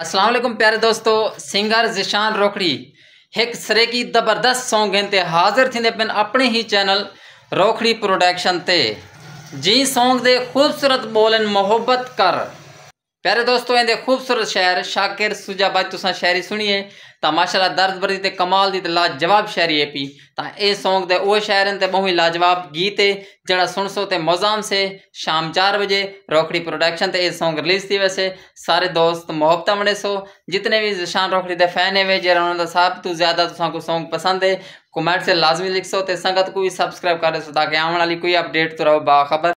असलम प्यारे दोस्तों सिंगर ज़िशान रोकड़ी एक सिरे की ज़बरदस्त सॉन्ग ते हाज़िर थींदे पिन अपने ही चैनल रोकड़ी प्रोडक्शन ते जी सॉन्ग दे ख़ूबसूरत बोलन मोहब्बत कर प्यारे दोस्तों ਇਹਦੇ ਖੂਬਸੂਰਤ ਸ਼ਾਇਰ ਸ਼ਾਕਿਰ ਸੁਜਾਬਾ ਤੁਸੀਂ ਸ਼ਾਇਰੀ ਸੁਣੀਏ ਤਾਂ ਮਾਸ਼ਾਅੱਲਾ ਦਰਦ ਬਰੀ ਤੇ ਕਮਾਲ ਦੀ ਤੇ ਲਾਜਵਾਬ ਸ਼ਾਇਰੀ ਹੈ ਪੀ ਤਾਂ ਇਹ Song ਦੇ ਉਹ ਸ਼ਾਇਰਨ ਤੇ ਬਹੁਤ ਹੀ ਲਾਜਵਾਬ ਗੀਤ ਹੈ ਜਿਹੜਾ ਸੁਣ ਸੋ ਤੇ ਮੌਜ਼ਾਮ ਸੇ ਸ਼ਾਮ 4 ਵਜੇ ਰੋਕੜੀ ਪ੍ਰੋਡਕਸ਼ਨ ਤੇ ਇਹ Song ਰਿਲੀਜ਼ ਥੀ ਵੈਸੇ ਸਾਰੇ ਦੋਸਤ ਮੁਹੱਬਤਾਂ ਵੰਡੇ ਸੋ ਜਿਤਨੇ ਵੀ ਜ਼ਸ਼ਾਨ ਰੋਕੜੀ ਦੇ ਫੈਨ ਹੈ ਵੇ ਜਿਹੜਾ ਉਹਨਾਂ ਦਾ ਸਾਹਿਬ ਤੂੰ ਜ਼ਿਆਦਾ ਤੁਸਾਂ ਕੋ Song ਪਸੰਦ ਹੈ ਕਮੈਂਟ ਸੇ ਲਾਜ਼ਮੀ ਲਿਖ ਸੋ ਤੇ ਸੰਗਤ ਕੋ ਵੀ ਸਬਸਕ੍ਰਾਈਬ ਕਰ ਸੋ ਤਾਂ ਕਿ ਆਉਣ ਵਾਲੀ ਕੋਈ ਅਪਡੇਟ ਤੋਂ ਰਹੋ ਬਾਖਬਰ